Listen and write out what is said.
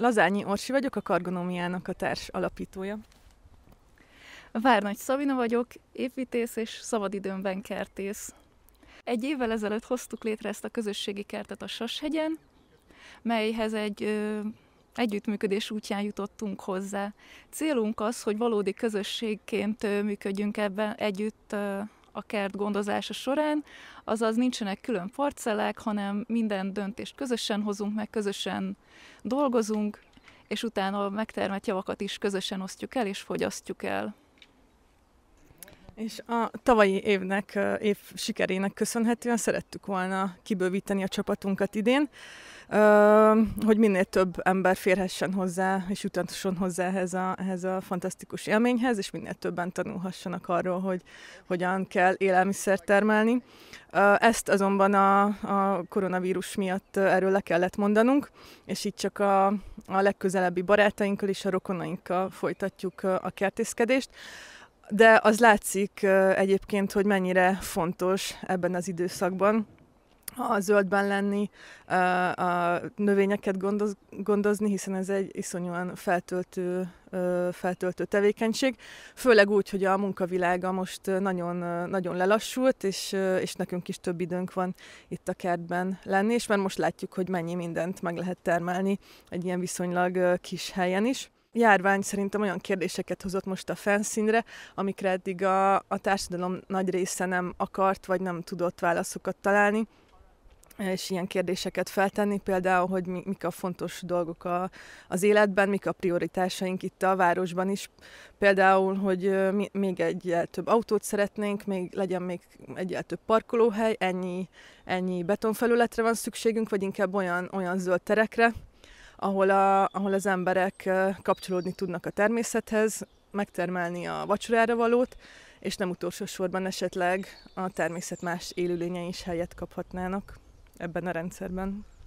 Lazányi Orsi vagyok, a Kargonómiának a társ alapítója. Várnagy Szabina vagyok, építész és szabadidőmben kertész. Egy évvel ezelőtt hoztuk létre ezt a közösségi kertet a Sashegyen, melyhez egy ö, együttműködés útján jutottunk hozzá. Célunk az, hogy valódi közösségként ö, működjünk ebben együtt ö, a kert gondozása során, azaz nincsenek külön parcellák, hanem minden döntést közösen hozunk meg, közösen dolgozunk, és utána a megtermett javakat is közösen osztjuk el és fogyasztjuk el. És a tavalyi évnek, év sikerének köszönhetően szerettük volna kibővíteni a csapatunkat idén, hogy minél több ember férhessen hozzá, és jutasson hozzá ehhez a, ehhez a fantasztikus élményhez, és minél többen tanulhassanak arról, hogy hogyan kell élelmiszert termelni. Ezt azonban a, a koronavírus miatt erről le kellett mondanunk, és így csak a, a legközelebbi barátainkkal és a rokonainkkal folytatjuk a kertészkedést. De az látszik egyébként, hogy mennyire fontos ebben az időszakban a zöldben lenni, a növényeket gondoz, gondozni, hiszen ez egy iszonyúan feltöltő, feltöltő tevékenység. Főleg úgy, hogy a munkavilága most nagyon, nagyon lelassult, és, és nekünk is több időnk van itt a kertben lenni, és már most látjuk, hogy mennyi mindent meg lehet termelni egy ilyen viszonylag kis helyen is járvány szerintem olyan kérdéseket hozott most a felszínre, amikre eddig a, a társadalom nagy része nem akart vagy nem tudott válaszokat találni és ilyen kérdéseket feltenni, például, hogy mi, mik a fontos dolgok a, az életben, mik a prioritásaink itt a városban is. Például, hogy mi, még egy több autót szeretnénk, még legyen még egy több parkolóhely, ennyi, ennyi betonfelületre van szükségünk, vagy inkább olyan, olyan zöld terekre, ahol, a, ahol az emberek kapcsolódni tudnak a természethez, megtermelni a vacsorára valót, és nem utolsó sorban esetleg a természet más élőlényei is helyet kaphatnának ebben a rendszerben.